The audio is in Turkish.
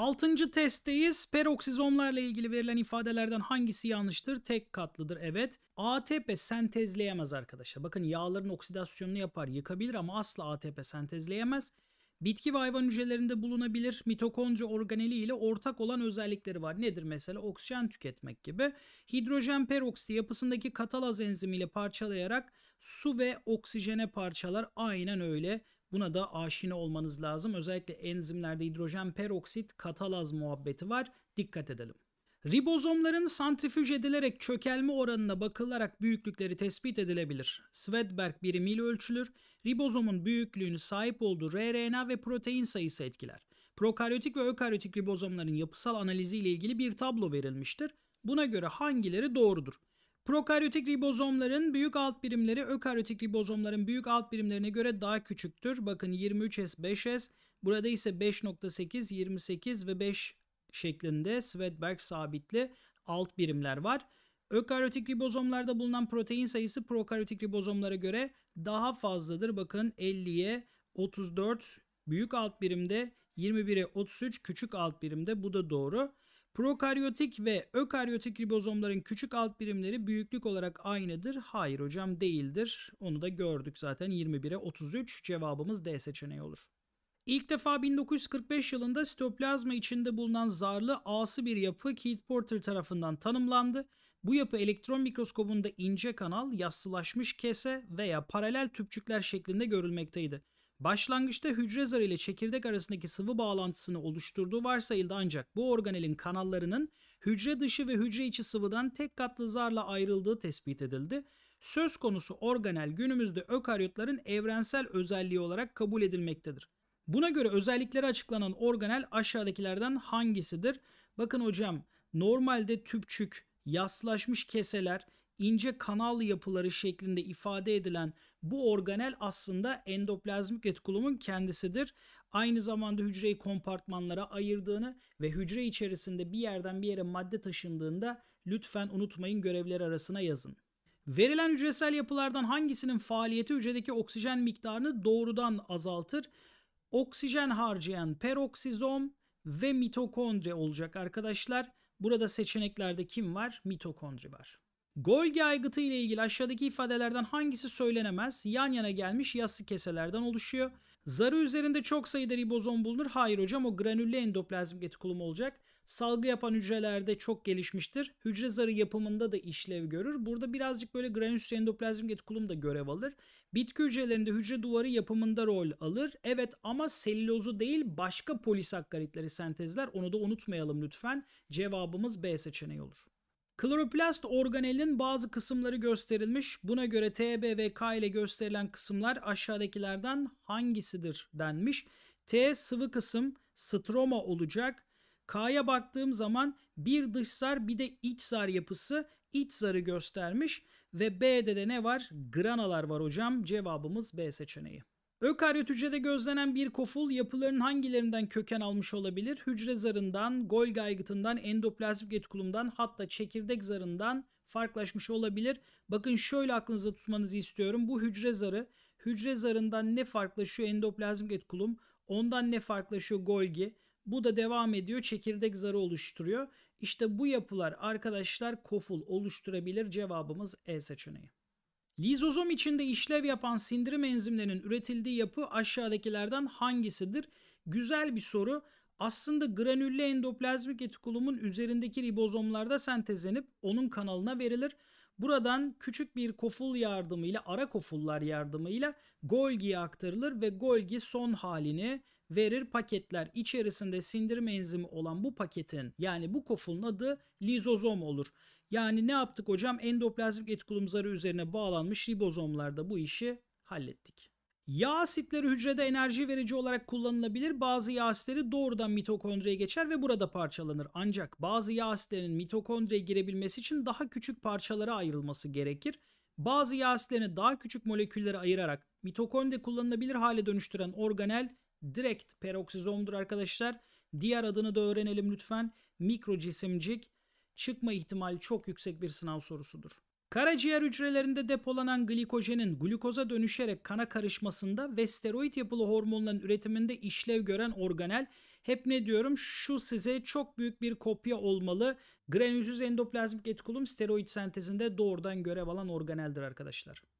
Altıncı testteyiz. Peroksizomlarla ilgili verilen ifadelerden hangisi yanlıştır? Tek katlıdır evet. ATP sentezleyemez arkadaşlar. Bakın yağların oksidasyonunu yapar yıkabilir ama asla ATP sentezleyemez. Bitki ve hayvan hücrelerinde bulunabilir mitokondri organeli ile ortak olan özellikleri var. Nedir mesela? Oksijen tüketmek gibi. Hidrojen peroksidi yapısındaki katalaz enzimiyle parçalayarak su ve oksijene parçalar aynen öyle. Buna da aşina olmanız lazım. Özellikle enzimlerde hidrojen peroksit katalaz muhabbeti var. Dikkat edelim. Ribozomların santrifüj edilerek çökelme oranına bakılarak büyüklükleri tespit edilebilir. Swedberg birimiyle ölçülür. Ribozomun büyüklüğünü sahip olduğu RNA ve protein sayısı etkiler. Prokaryotik ve ökaryotik ribozomların yapısal analizi ile ilgili bir tablo verilmiştir. Buna göre hangileri doğrudur? Prokaryotik ribozomların büyük alt birimleri ökaryotik ribozomların büyük alt birimlerine göre daha küçüktür. Bakın 23S, 5S. Burada ise 5.8, 28 ve 5 şeklinde Swedberg sabitli alt birimler var. Ökaryotik ribozomlarda bulunan protein sayısı prokaryotik ribozomlara göre daha fazladır. Bakın 50'ye 34 büyük alt birimde, 21'e 33 küçük alt birimde bu da doğru. Prokaryotik ve ökaryotik ribozomların küçük alt birimleri büyüklük olarak aynıdır. Hayır hocam değildir. Onu da gördük zaten 21'e 33 cevabımız D seçeneği olur. İlk defa 1945 yılında sitoplazma içinde bulunan zarlı ağsı bir yapı Keith Porter tarafından tanımlandı. Bu yapı elektron mikroskobunda ince kanal, yassılaşmış kese veya paralel tüpçükler şeklinde görülmekteydi. Başlangıçta hücre zarı ile çekirdek arasındaki sıvı bağlantısını oluşturduğu varsayıldı ancak bu organelin kanallarının hücre dışı ve hücre içi sıvıdan tek katlı zarla ayrıldığı tespit edildi. Söz konusu organel günümüzde ökaryotların evrensel özelliği olarak kabul edilmektedir. Buna göre özellikleri açıklanan organel aşağıdakilerden hangisidir? Bakın hocam normalde tüpçük, yaslaşmış keseler, ince kanal yapıları şeklinde ifade edilen bu organel aslında endoplazmik retikulumun kendisidir. Aynı zamanda hücreyi kompartmanlara ayırdığını ve hücre içerisinde bir yerden bir yere madde taşındığında lütfen unutmayın görevler arasına yazın. Verilen hücresel yapılardan hangisinin faaliyeti hücredeki oksijen miktarını doğrudan azaltır? Oksijen harcayan peroksizom ve mitokondri olacak arkadaşlar. Burada seçeneklerde kim var? Mitokondri var. Golgi aygıtı ile ilgili aşağıdaki ifadelerden hangisi söylenemez? Yan yana gelmiş yassı keselerden oluşuyor. Zarı üzerinde çok sayıda ribozom bulunur. Hayır hocam o granüllü endoplazmik etikulumu olacak. Salgı yapan hücrelerde çok gelişmiştir. Hücre zarı yapımında da işlev görür. Burada birazcık böyle granüllü endoplazmik etikulum da görev alır. Bitki hücrelerinde hücre duvarı yapımında rol alır. Evet ama selülozu değil başka polisakkaritleri sentezler. Onu da unutmayalım lütfen. Cevabımız B seçeneği olur. Kloroplast organelin bazı kısımları gösterilmiş. Buna göre TB ve K ile gösterilen kısımlar aşağıdakilerden hangisidir denmiş. T sıvı kısım stroma olacak. K'ya baktığım zaman bir dış zar bir de iç zar yapısı iç zarı göstermiş. Ve B'de de ne var? Granalar var hocam. Cevabımız B seçeneği. Ökaryot hücrede gözlenen bir koful yapıların hangilerinden köken almış olabilir? Hücre zarından, Golgi aygıtından, endoplazmik etkulumdan hatta çekirdek zarından farklılaşmış olabilir. Bakın şöyle aklınızda tutmanızı istiyorum. Bu hücre zarı, hücre zarından ne farklılaşıyor endoplazmik etkulum, ondan ne farklılaşıyor Golgi. Bu da devam ediyor. Çekirdek zarı oluşturuyor. İşte bu yapılar arkadaşlar koful oluşturabilir. Cevabımız E seçeneği. Lizozom içinde işlev yapan sindirim enzimlerinin üretildiği yapı aşağıdakilerden hangisidir? Güzel bir soru. Aslında granüllü endoplazmik etikulumun üzerindeki ribozomlarda sentezlenip onun kanalına verilir. Buradan küçük bir koful yardımıyla, ara kofullar yardımıyla Golgi'ye aktarılır ve Golgi son halini verir paketler. içerisinde sindirim enzimi olan bu paketin yani bu kofulun adı lizozom olur. Yani ne yaptık hocam? Endoplazmik etikulum zarı üzerine bağlanmış ribozomlarda bu işi hallettik. Yağ asitleri hücrede enerji verici olarak kullanılabilir. Bazı yağ asitleri doğrudan mitokondriye geçer ve burada parçalanır. Ancak bazı yağ asitlerinin mitokondriye girebilmesi için daha küçük parçalara ayrılması gerekir. Bazı yağ asitlerini daha küçük moleküllere ayırarak mitokondri kullanılabilir hale dönüştüren organel direkt peroksizomdur arkadaşlar. Diğer adını da öğrenelim lütfen. Mikrocisimcik çıkma ihtimali çok yüksek bir sınav sorusudur. Karaciğer hücrelerinde depolanan glikojenin glukoza dönüşerek kana karışmasında ve steroid yapılı hormonların üretiminde işlev gören organel hep ne diyorum şu size çok büyük bir kopya olmalı. Granülsüz endoplazmik etikulum steroid sentezinde doğrudan görev alan organeldir arkadaşlar.